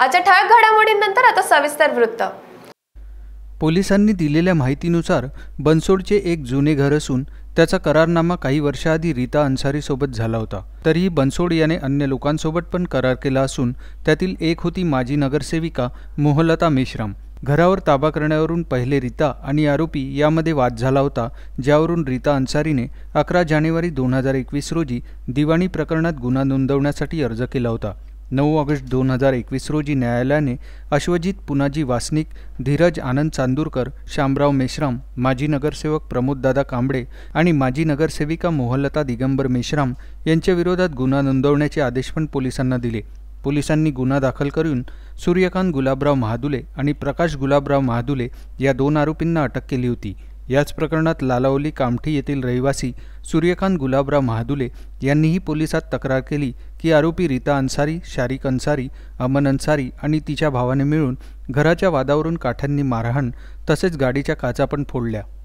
आजच्या ठळक घडामोडींनंतर आता सविस्तर वृत्त पोलिसांनी दिलेल्या माहितीनुसार बनसोडचे एक जुने घर असून त्याचा करारनामा काही वर्षाआधी रीता अन्सारीसोबत झाला होता तरीही बनसोड याने अन्य लोकांसोबत पण करार केला असून त्यातील एक होती माजी नगरसेविका मोहलता मेश्राम घरावर ताबा करण्यावरून पहिले रीता आणि आरोपी यामध्ये वाद झाला होता ज्यावरून रीता अन्सारीने अकरा जानेवारी दोन हजार एकवीस रोजी दिवाणी प्रकरणात गुन्हा नोंदवण्यासाठी अर्ज केला होता नऊ ऑगस्ट दोन हजार एकवीस रोजी न्यायालयाने अश्वजित पुनाजी वासनिक धीरज आनंद चांदूरकर शामराव मेश्राम माजी नगरसेवक प्रमोददादा कांबळे आणि माजी नगरसेविका मोहलता दिगंबर मेश्राम यांच्याविरोधात गुन्हा नोंदवण्याचे आदेश पण पोलिसांना दिले पोलिसांनी गुन्हा दाखल करून सूर्यकांत गुलाबराव महादुले आणि प्रकाश गुलाबराव महादुले या दोन आरोपींना अटक केली होती याच प्रकरणात लालावली कामठी येथील रहिवासी सूर्यकांत गुलाबराव महादुले यांनीही पोलिसात तक्रार केली की आरोपी रीता अंसारी, शारिक अंसारी, अमन अंसारी आणि तिच्या भावाने मिळून घराच्या वादावरून काठ्यांनी मारहाण तसेच गाडीच्या काचा पण फोडल्या